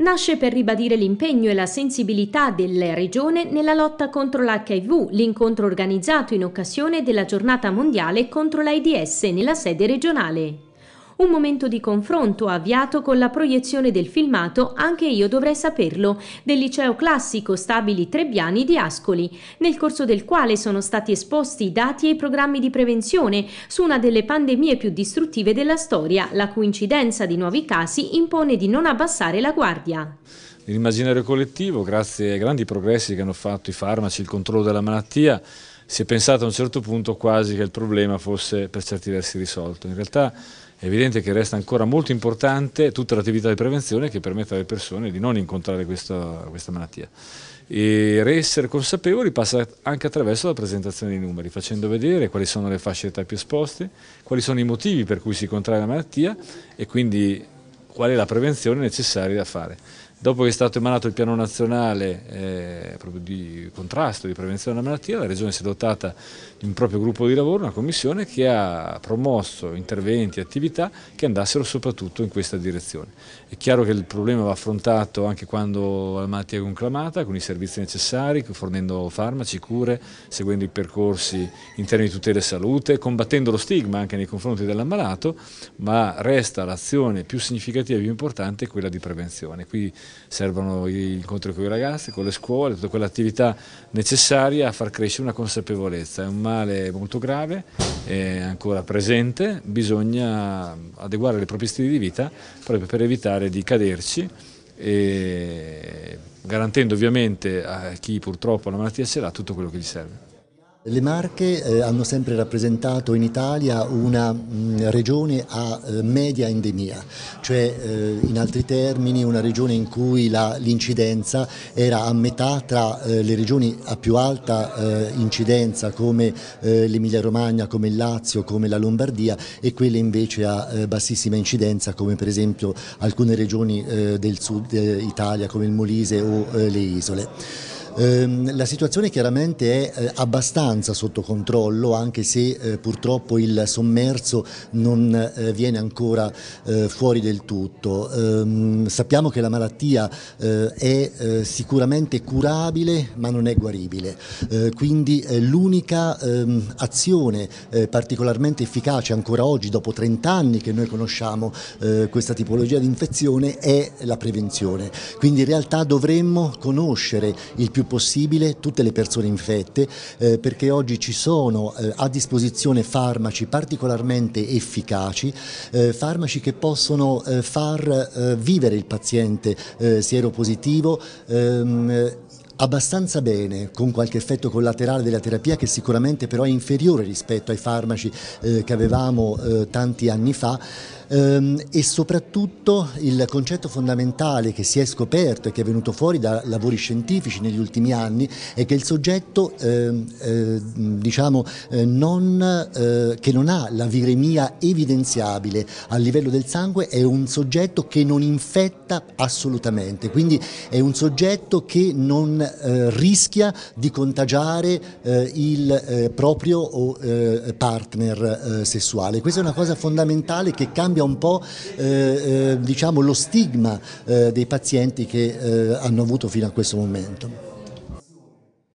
nasce per ribadire l'impegno e la sensibilità della Regione nella lotta contro l'HIV, l'incontro organizzato in occasione della giornata mondiale contro l'AIDS nella sede regionale un momento di confronto avviato con la proiezione del filmato Anche io dovrei saperlo del liceo classico Stabili Trebbiani di Ascoli, nel corso del quale sono stati esposti i dati e i programmi di prevenzione su una delle pandemie più distruttive della storia, la cui incidenza di nuovi casi impone di non abbassare la guardia. Nell'immaginario collettivo, grazie ai grandi progressi che hanno fatto i farmaci, il controllo della malattia, si è pensato a un certo punto quasi che il problema fosse per certi versi risolto. In realtà è evidente che resta ancora molto importante tutta l'attività di prevenzione che permette alle persone di non incontrare questa, questa malattia. E essere consapevoli passa anche attraverso la presentazione dei numeri, facendo vedere quali sono le fasce d'età più esposte, quali sono i motivi per cui si contrae la malattia e quindi qual è la prevenzione necessaria da fare. Dopo che è stato emanato il piano nazionale eh, di contrasto, e di prevenzione della malattia, la Regione si è dotata di un proprio gruppo di lavoro, una commissione che ha promosso interventi e attività che andassero soprattutto in questa direzione. È chiaro che il problema va affrontato anche quando la malattia è conclamata, con i servizi necessari, fornendo farmaci, cure, seguendo i percorsi in termini di tutela e salute, combattendo lo stigma anche nei confronti dell'ammalato, ma resta l'azione più significativa e più importante quella di prevenzione. Qui servono gli incontri con i ragazzi, con le scuole, tutta quell'attività necessaria a far crescere una consapevolezza. È un male molto grave, è ancora presente, bisogna adeguare le proprie stili di vita proprio per evitare di caderci e garantendo ovviamente a chi purtroppo ha la malattia ce l'ha tutto quello che gli serve. Le Marche eh, hanno sempre rappresentato in Italia una mh, mm, regione a eh, media endemia, cioè eh, in altri termini una regione in cui l'incidenza era a metà tra eh, le regioni a più alta eh, incidenza come eh, l'Emilia Romagna, come il Lazio, come la Lombardia e quelle invece a bassissima incidenza come per esempio alcune regioni del sud Italia come il Molise o le isole. Ehm, la situazione chiaramente è eh, abbastanza sotto controllo anche se eh, purtroppo il sommerso non eh, viene ancora fuori del tutto. Ehm, sappiamo che la malattia è sicuramente curabile ma non è guaribile, quindi l'unica ehm, azione particolarmente efficace ancora oggi dopo 30 anni che noi conosciamo questa tipologia di infezione è la prevenzione, quindi in realtà dovremmo conoscere il più più possibile tutte le persone infette eh, perché oggi ci sono eh, a disposizione farmaci particolarmente efficaci, eh, farmaci che possono eh, far eh, vivere il paziente eh, sieropositivo ehm, abbastanza bene, con qualche effetto collaterale della terapia che sicuramente però è inferiore rispetto ai farmaci eh, che avevamo eh, tanti anni fa ehm, e soprattutto il concetto fondamentale che si è scoperto e che è venuto fuori da lavori scientifici negli ultimi anni è che il soggetto ehm, eh, diciamo, eh, non, eh, che non ha la viremia evidenziabile a livello del sangue è un soggetto che non infetta assolutamente, quindi è un soggetto che non eh, rischia di contagiare eh, il eh, proprio o, eh, partner eh, sessuale. Questa è una cosa fondamentale che cambia un po' diciamo, lo stigma dei pazienti che hanno avuto fino a questo momento.